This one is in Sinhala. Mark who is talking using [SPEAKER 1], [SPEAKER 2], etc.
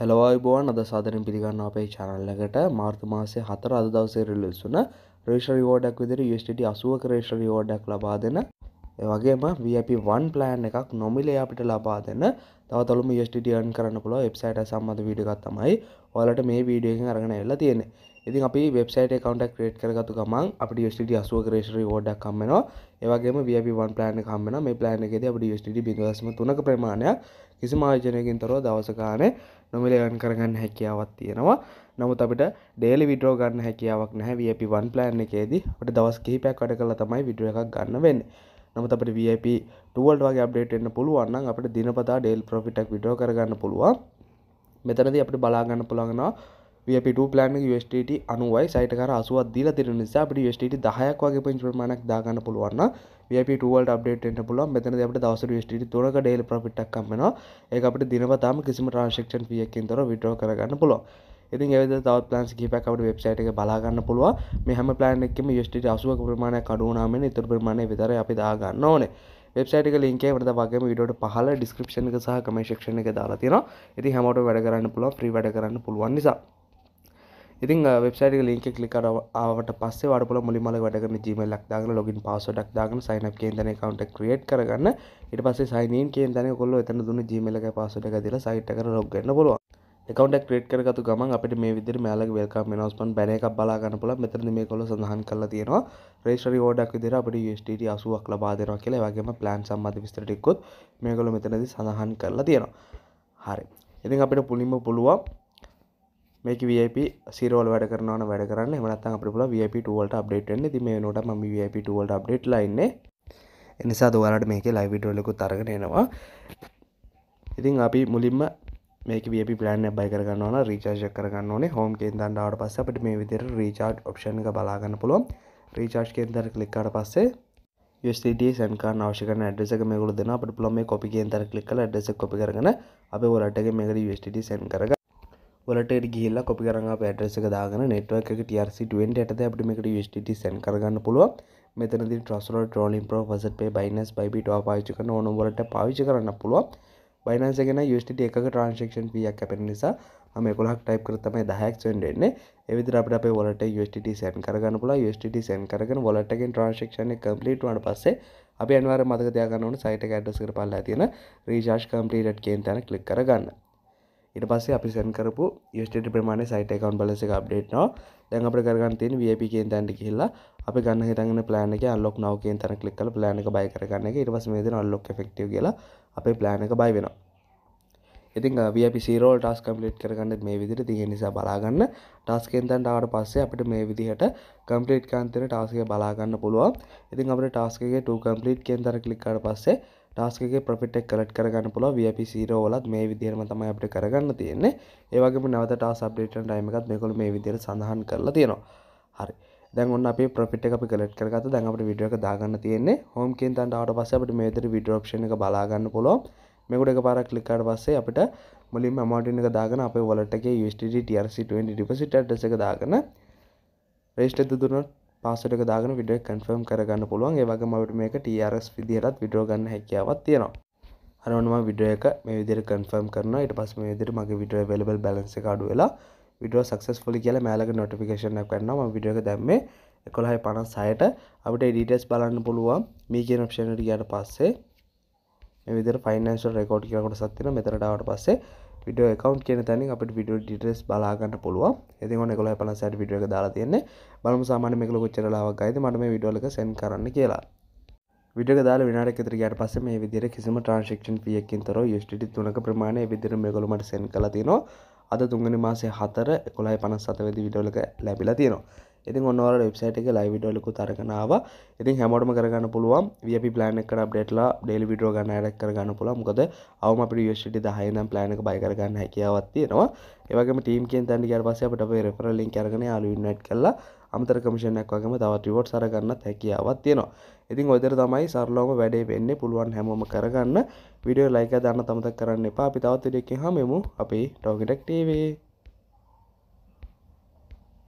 [SPEAKER 1] හෙලවයිබෝන් අද සාදරින් පිළිගන්න අපේ චනල්ලකට මාර්තු මාසේ හතර අද දවසේ රිලිස්සුන රේෂ රිෝඩක් විදිර ස්ටඩ අසුවක රේෂ රිෝඩක් ලබා දෙන වගේම වප වන් ප්ලෑන් එකක් නොමිලේ අපිට ලබා දෙන්න තවතලම ස්ටිඩියන් කරන්න පුළ එබ්සයිට සම්බඳ වීඩිගත්තමයි ඔලට මේ වීඩියෙන් අරගෙන එල්ලා තියෙන ඉතින් අපි වෙබ්සයිට් කකවන්ටක් ක්‍රේට් කරගතු ගමන් අපි ස්ටඩ අසුව ක්‍රේෂර ෝඩක් කම්මනවා ඒවගේම වියබිවන් ප්ලෑන කම්මන මේ ප්ලෑනකෙද අපි ස්ටඩ බිදසම තුනක ප්‍රමාණයක් කිසි මාර්ජනයකින් තොරව දවසකාන නොමිලවන් කරගන්න හැකියාවත් තියෙනවා නමුත් අපිට ඩේලි විඩෝ ගන්න හැකියාවක් නැහැ වපිවන් ප්ලෑන් එකේදී අපට දවස් කිහිපයක් අඩ කලා තමයි විඩුව එකක් ගන්න වෙන්න නමුත් අපට වප ටුවල්ට වගේ අප්ඩේට එන්න පුළුවන්න අපට දිනපතා ඩේල් ප්‍රොෆිටක් විඩෝ කරගන්න පුළුවන් මෙතනද අපට බලාගන්න පුළගනවා අපිට ප්ලෑන ස්ට අනුවයි සයිටකර අසුවත් දීල තිර නිසා අපිට ස්ට දහයක් වගේ පංච ප්‍රමාණක් දාගන්න පුළුවන්න වල්ට අපේට පුල මෙතන අපට දවස ස්ට තුරක ඩේල් ප්‍රපිටක් කම්මෙන ඒ අපට දිනවතාම කිසිම ට්‍රන්ශක්ෂන් පියකින් තොර විටෝ කරගන්න පුළුව ඉතින් එද තව පලන්ස් කීපකට වෙබ්සයිට එක බලාගන්න පුළුව මෙහම පලෑන් එකම ස්ට අසුව ප්‍රමාණය කඩුනාමෙන් ඉතුර ප්‍රමාණය විතර අපි දාගන්න ඕනේ වෙබ්සයිටක ලින්කේ වනද වගේ විඩට පහල ඩිස්ක්‍රපෂණ එක සහ කමේශක්ෂණ එක දාලා තියෙන ඉති හැමෝට වැඩ කරන්න පුළුව ප්‍රී වැඩ කරන්න පුළුවන් නිසා ඉතින් වෙබ්සයිට ලින්ක කලිකර ආවට පස්සේ වඩපුල මුලිමල වැඩගන ජීමල්ලක් දාගන ලොගින් පස්සඩක් දාගන සයින කේදන කවන්ට ක්‍රියට් කරගන්න ඉට පස සයිනීන් කේදන කොල්ල එතන දුන්න ජීමලක පස්සට දිල සයිට් කර ලොගන්න පුොල එකකවන්ට ක්‍රේට් කරගතු ගමන් අපට මේ විදිර මෑලක් වෙල්ක මෙනස්පන් බැන එකක් බලාගන්න පුල මෙතරන මේ කොල සඳහන් කල තියෙනවා රේෂරි ෝඩක් විදිර අපට ස්ට අසුවක් ලබාදනවා කියලා වගේම ප්ලන් සම්මධ විස්ටටික්කොත් මේ කොල මෙතනද සඳහන් කරලා තියෙනවා හරි ඉතින් අපිට පුලින්ම පුළුවන් මේක වIP සිරෝල් වැඩ කරනවන වැඩ කරන්න එමනත්තන් අපිපුල වIP ටුවල්ට අප්ඩේට්න්න ති මේ නොට ම වIP ටුවල්ට අප්ඩේට් ලයින්න එනිසා දුවලට මේක ලයිවිටෝලෙකු තරගෙන එනවා ඉතින් අපි මුලින්ම මේක වි පලන් බයි කරගන්නවන රීචාර්ජ කරගන්න ඕනේ හෝම් කෙන්දන්නාවට පස්ස අපට මේ විදිර රීචාර්් ඔප්ෂන් එක බලාගන්න පුළුවන් රීචාර්් කෙන්දර කලික්කාට පස්සේ සන්කා අවශක ඩෙසක මෙගුල දෙන අපට පලොම කොපිගෙන් තර කලික්ල ඩෙසක් කොපි කරගන අප ොලටගේ මෙගර ස්ටඩි සැන් කරග වලට ගිල්ල කොපි කරන්න පැටස එක දාගන නෙට්වර්ක එක ටRC20 ඇත අපිමිකට ට සැන් කරගන්න පුළුව මෙතන ට්‍රස්ල ටෝලින් පෝ පසට පේ බයිනස් බයිට පාච කන ඕනොවලට පාවිච කරන්න පුළුව බයිනන්සගෙන යුස්ට එක ට්‍රන්ශක්ෂන් පියක් කැපෙන නිසා හම කොලක් ටයිප් කරතමයි දහක්ෙන්ටෙන්නේ එවිදි අපට අපේ වලට යුට සැන් කරගන්න පුල යුට සැන් කරගන වලටගෙන් ට්‍රන්ශක්ෂන කම්පලිට්වට පස්සේ අපි අන්වාර මතක දයාගන්නවන සයිට ඇඩස් කර පල්ලා තියෙන රීශාෂ් කම්පලිට් කියෙන් තැන කලික් කරගන්න ඉට පස්සේ අපි සැන් කරපු ස්ටේට ප්‍රමාණ සයිට එකකවන් බලස එක අප්ඩේට්නවා දැන් අපට කරගන්න තියෙන වපිකෙන් තැන්ට කියලා අපි ගන්න හිතන්න පලෑන එක අල්ලොක් නවකෙන් තැන කලික් කල ප්ලෑන එක බයි කරගන්න එක ඉටවස මේද අල්ලොක් ෆෙක්ටව කියලා අපේ ප්ලෑන එක බයි වෙනවා ඉතින් අපි සීරෝල් ටස් කම්පලිට් කරගන්න මේ විදිට තිය නිසා බලාගන්න ටස්කෙන්තන් ඩාට පස්සේ අපිට මේ විදිහට කම්පලිට් කාන්තන ටාස්ක බලාගන්න පුළුවන් ඉතින් අපට ටාස්කගේ ට කම්පලිට් කෙන්තර කලික්කට පස්සේ ටාස්කගේ ප්‍රෆිට්ක් කලට් කරගන්න පුල වප සීරෝලත් මේ විදිරම තම අපට කරගන්න තියෙන්නේ ඒවගේ නවත ටා සබ්ඩේටන් ටයිමකත් මේකොල මේ විදිර සඳහන් කරලා තියෙනවා හරි දැන් අප ප්‍රිට අපි කලට කරගත දැන් අපට විඩියක දාගන්න තියෙන්නේ හෝම් කෙන්තන්ට අට පසට මේතර විඩියෝක්ෂණ එක බලාගන්න පුලොව මෙකුට එක පාර කලිකාඩ පස්සේ අපට මුලින් මමාටින එක දාගන අප වලටගේ ටරසිට ඩිපසිට ඇඩස එක දාගන රේෂ්ට දුරනට පාසටක දාගෙන විඩ කන්ෆර්ම් කරගන්න පුළුවන් ඒවගේ මට මේක ටRS විදිහලත් විඩෝගන්න හැකියාවත් තියෙනවා අනවනම විඩිය එක මේ විදිර කන්ෆර්ම් කරන ඉට පස් මේ විදිර මගේ විඩිය වෙලබල් බලන්ස කාඩු වෙලා විඩියෝ සක්සස් ොලි කියල මෑලක නොටිකේෂන කරනවා විඩියක දැම්ම එකොළහයි පණන් සයට අපට ඩීටස් බලන්න පුළුවන් මේ කියන ක්ෂණට කියට පස්සේ විදර ෆයිනන්ශල් රෙකෝඩ් කියකට සත්තින මෙතරටාවට පස්සේ විඩියෝ එකකවන්් කියන තැන අපට විඩියෝ ඩිටස් බලාගන්න පුළුව ඇති ඔන්න කොළ පනසට විඩියක දාලා තියන්නේ බලම සාමාන මෙකල කොච්චරලාවක් අයිද මටම විඩියෝලක සැන් කරන්න කියලා විඩියක දාලා විනාඩක් විතර ගියාට පස්සේ මේ විදිහට කිසිම ට්‍රාන්සැක්ෂන් ෆී එකකින් තොරව USDT තුනක ප්‍රමාණය විදිහට මේගොල්ලෝ මට සෙන්ඩ් කරලා තිනවා අද තුන්ගනි මාසේ හතර කොළයි පනස්සත වෙදි විඩලක ලැබිලා තියෙනවා ඉති ඔන්නවර වෙබ්සයිට එක ලයි විඩලකු තරකනාව ඉතින් හැමෝටම කරගන්න පුළුවන් වි පලන කර බෙටලා ඩෙලි විඩෝ ගන්න ඇඩක් කරගන්න පුළ මොකද අවම අපි ේෂටි දහයනම් ප්ලනක බයිකරගන්න හැකියාවත් තියෙනවා ඒවගේ ටීම් කියෙන් තැන්ඩි කරපසය අපට රෙපර ලින් කරගන අලුන්නට් කරලා අමතර කමිෂණයක් වගේම තවත් රිවෝට් සරගන්නත් හැකියාවත් තියෙනවා ඉතින් ඔදර තමයි සරලෝම වැඩේ වෙන්නේ පුළුවන් හැමෝම කරගන්න විඩියෝ ලයික දන්න තමතක් කරන්න එපා අපි තවත් ඩෙක්ක හමමු අපි ටෝගටක් ටේවේ